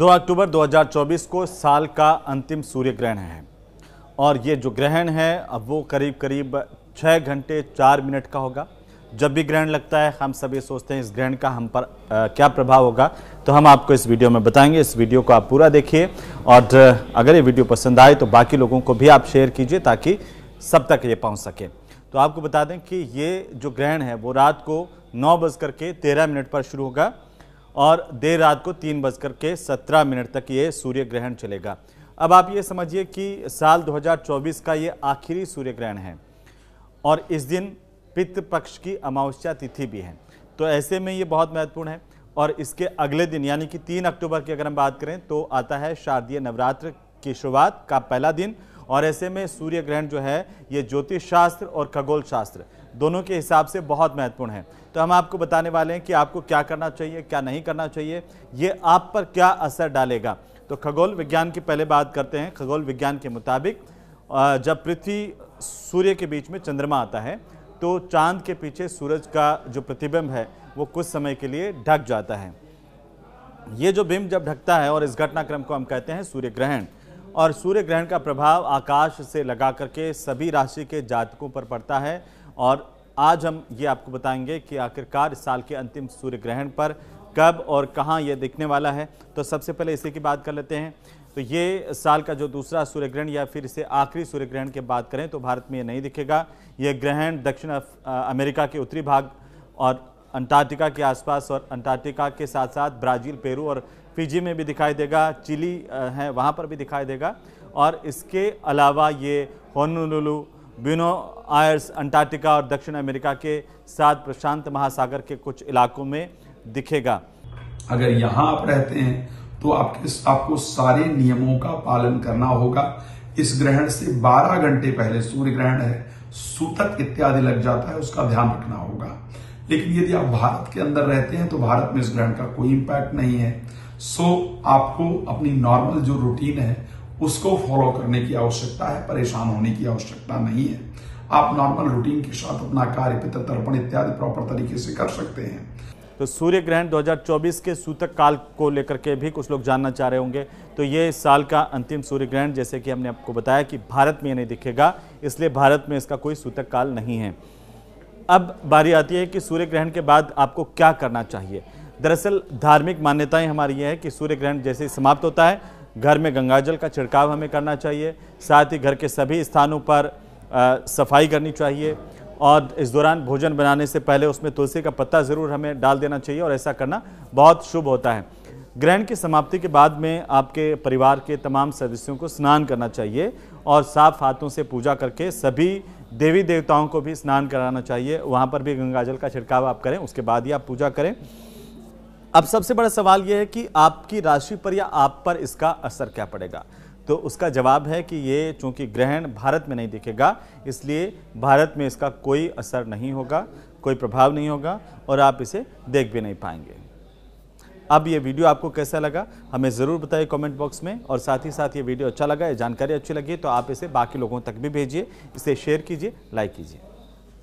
2 अक्टूबर 2024 को साल का अंतिम सूर्य ग्रहण है और ये जो ग्रहण है अब वो करीब करीब छः घंटे चार मिनट का होगा जब भी ग्रहण लगता है हम सभी सोचते हैं इस ग्रहण का हम पर आ, क्या प्रभाव होगा तो हम आपको इस वीडियो में बताएंगे इस वीडियो को आप पूरा देखिए और अगर ये वीडियो पसंद आए तो बाकी लोगों को भी आप शेयर कीजिए ताकि सब तक ये पहुंच सके तो आपको बता दें कि ये जो ग्रहण है वो रात को नौ बज करके तेरह मिनट पर शुरू होगा और देर रात को तीन बजकर के सत्रह मिनट तक ये सूर्य ग्रहण चलेगा अब आप ये समझिए कि साल 2024 का ये आखिरी सूर्य ग्रहण है और इस दिन पितृपक्ष पक्ष की अमावस्या तिथि भी है तो ऐसे में ये बहुत महत्वपूर्ण है और इसके अगले दिन यानी कि तीन अक्टूबर की अगर हम बात करें तो आता है शारदीय नवरात्र की शुरुआत का पहला दिन और ऐसे में सूर्य ग्रहण जो है ये ज्योतिष शास्त्र और खगोल शास्त्र दोनों के हिसाब से बहुत महत्वपूर्ण है तो हम आपको बताने वाले हैं कि आपको क्या करना चाहिए क्या नहीं करना चाहिए ये आप पर क्या असर डालेगा तो खगोल विज्ञान की पहले बात करते हैं खगोल विज्ञान के मुताबिक जब पृथ्वी सूर्य के बीच में चंद्रमा आता है तो चांद के पीछे सूरज का जो प्रतिबिंब है वो कुछ समय के लिए ढक जाता है ये जो बिंब जब ढकता है और इस घटनाक्रम को हम कहते हैं सूर्य ग्रहण और सूर्य ग्रहण का प्रभाव आकाश से लगा करके सभी राशि के जातकों पर पड़ता है और आज हम ये आपको बताएंगे कि आखिरकार इस साल के अंतिम सूर्य ग्रहण पर कब और कहाँ यह दिखने वाला है तो सबसे पहले इसी की बात कर लेते हैं तो ये साल का जो दूसरा सूर्य ग्रहण या फिर इसे आखिरी सूर्य ग्रहण की बात करें तो भारत में ये नहीं दिखेगा ये ग्रहण दक्षिण अमेरिका के उत्तरी भाग और अंटार्कटिका के आसपास और अंटार्कटिका के साथ साथ ब्राज़ील पेरू और फिजी में भी दिखाई देगा चिली है वहाँ पर भी दिखाई देगा और इसके अलावा ये होनुलुलु ब्यूनो आयर्स अंटार्कटिका और दक्षिण अमेरिका के साथ प्रशांत महासागर के कुछ इलाकों में दिखेगा अगर यहाँ आप रहते हैं तो आपके आपको सारे नियमों का पालन करना होगा इस ग्रहण से 12 घंटे पहले सूर्य ग्रहण है सूतक इत्यादि लग जाता है उसका ध्यान रखना होगा लेकिन यदि आप भारत के अंदर रहते हैं तो भारत में इस ग्रहण का कोई इम्पैक्ट नहीं है सो so, आपको अपनी नॉर्मल जो रूटीन है उसको फॉलो करने की आवश्यकता है परेशान होने की आवश्यकता नहीं है आप नॉर्मल रूटीन के साथ अपना कार्य पित्त तर्पण इत्यादि प्रॉपर तरीके से कर सकते हैं तो सूर्य ग्रहण 2024 के सूतक काल को लेकर के भी कुछ लोग जानना चाह रहे होंगे तो ये इस साल का अंतिम सूर्य ग्रहण जैसे कि हमने आपको बताया कि भारत में नहीं दिखेगा इसलिए भारत में इसका कोई सूतक काल नहीं है अब बारी आती है कि सूर्य ग्रहण के बाद आपको क्या करना चाहिए दरअसल धार्मिक मान्यताएं हमारी ये है कि सूर्य ग्रहण जैसे ही समाप्त होता है घर में गंगाजल का छिड़काव हमें करना चाहिए साथ ही घर के सभी स्थानों पर आ, सफाई करनी चाहिए और इस दौरान भोजन बनाने से पहले उसमें तुलसी का पत्ता ज़रूर हमें डाल देना चाहिए और ऐसा करना बहुत शुभ होता है ग्रहण की समाप्ति के बाद में आपके परिवार के तमाम सदस्यों को स्नान करना चाहिए और साफ हाथों से पूजा करके सभी देवी देवताओं को भी स्नान कराना चाहिए वहाँ पर भी गंगाजल का छिड़काव आप करें उसके बाद ही आप पूजा करें अब सबसे बड़ा सवाल यह है कि आपकी राशि पर या आप पर इसका असर क्या पड़ेगा तो उसका जवाब है कि ये चूँकि ग्रहण भारत में नहीं दिखेगा इसलिए भारत में इसका कोई असर नहीं होगा कोई प्रभाव नहीं होगा और आप इसे देख भी नहीं पाएंगे अब ये वीडियो आपको कैसा लगा हमें ज़रूर बताइए कमेंट बॉक्स में और साथ ही साथ ये वीडियो अच्छा लगा ये जानकारी अच्छी लगी तो आप इसे बाकी लोगों तक भी भेजिए इसे शेयर कीजिए लाइक कीजिए